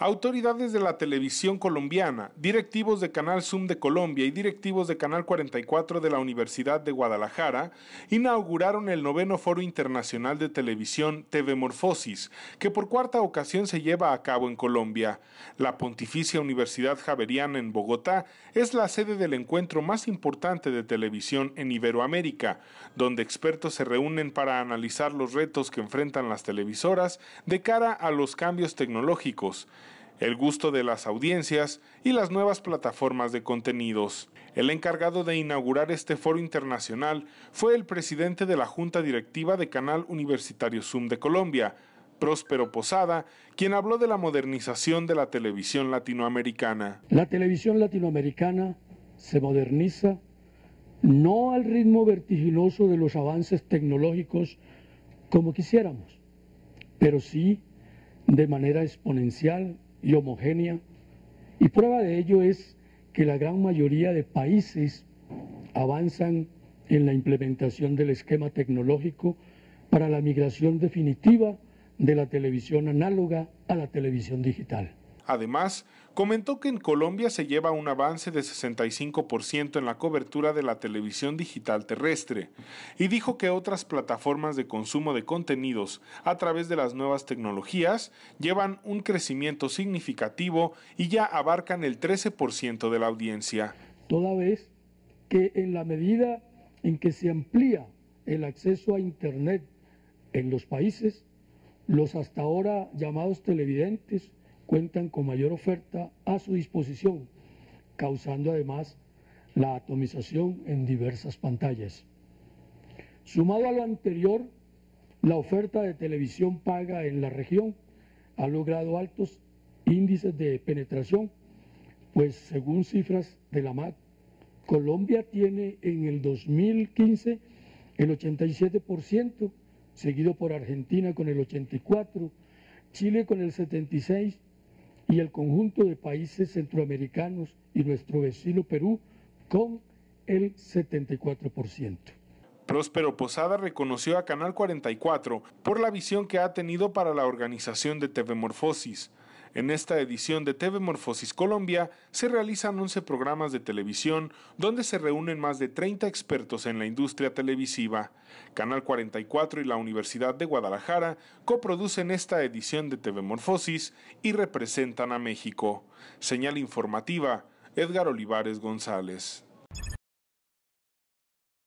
Autoridades de la televisión colombiana, directivos de Canal Zoom de Colombia y directivos de Canal 44 de la Universidad de Guadalajara inauguraron el noveno Foro Internacional de Televisión TV Morfosis, que por cuarta ocasión se lleva a cabo en Colombia. La Pontificia Universidad Javeriana en Bogotá es la sede del encuentro más importante de televisión en Iberoamérica, donde expertos se reúnen para analizar los retos que enfrentan las televisoras de cara a los cambios tecnológicos el gusto de las audiencias y las nuevas plataformas de contenidos. El encargado de inaugurar este foro internacional fue el presidente de la Junta Directiva de Canal Universitario Zoom de Colombia, Próspero Posada, quien habló de la modernización de la televisión latinoamericana. La televisión latinoamericana se moderniza no al ritmo vertiginoso de los avances tecnológicos como quisiéramos, pero sí de manera exponencial y homogénea. Y prueba de ello es que la gran mayoría de países avanzan en la implementación del esquema tecnológico para la migración definitiva de la televisión análoga a la televisión digital. Además, comentó que en Colombia se lleva un avance de 65% en la cobertura de la televisión digital terrestre y dijo que otras plataformas de consumo de contenidos a través de las nuevas tecnologías llevan un crecimiento significativo y ya abarcan el 13% de la audiencia. Toda vez que en la medida en que se amplía el acceso a Internet en los países, los hasta ahora llamados televidentes cuentan con mayor oferta a su disposición, causando además la atomización en diversas pantallas. Sumado a lo anterior, la oferta de televisión paga en la región ha logrado altos índices de penetración, pues según cifras de la MAC, Colombia tiene en el 2015 el 87%, seguido por Argentina con el 84%, Chile con el 76% y el conjunto de países centroamericanos y nuestro vecino Perú con el 74%. Próspero Posada reconoció a Canal 44 por la visión que ha tenido para la organización de TV en esta edición de TV Morfosis Colombia se realizan 11 programas de televisión donde se reúnen más de 30 expertos en la industria televisiva. Canal 44 y la Universidad de Guadalajara coproducen esta edición de TV Morfosis y representan a México. Señal informativa, Edgar Olivares González.